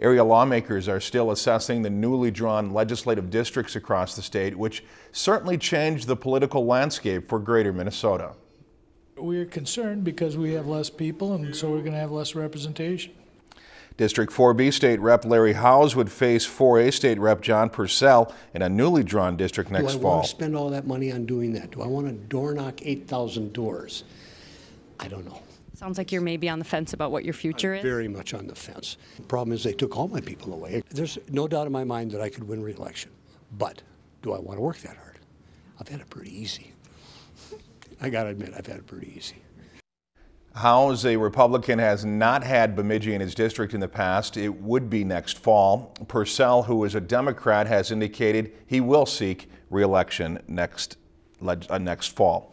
Area lawmakers are still assessing the newly drawn legislative districts across the state, which certainly changed the political landscape for greater Minnesota. We're concerned because we have less people, and so we're going to have less representation. District 4B State Rep Larry Howes would face 4A State Rep John Purcell in a newly drawn district next fall. Do I fall. want to spend all that money on doing that? Do I want to door knock 8,000 doors? I don't know. Sounds like you're maybe on the fence about what your future I'm is. Very much on the fence. The problem is they took all my people away. There's no doubt in my mind that I could win re-election, but do I want to work that hard? I've had it pretty easy. I got to admit, I've had it pretty easy. Howes, a Republican, has not had Bemidji in his district in the past. It would be next fall. Purcell, who is a Democrat, has indicated he will seek re-election next, uh, next fall.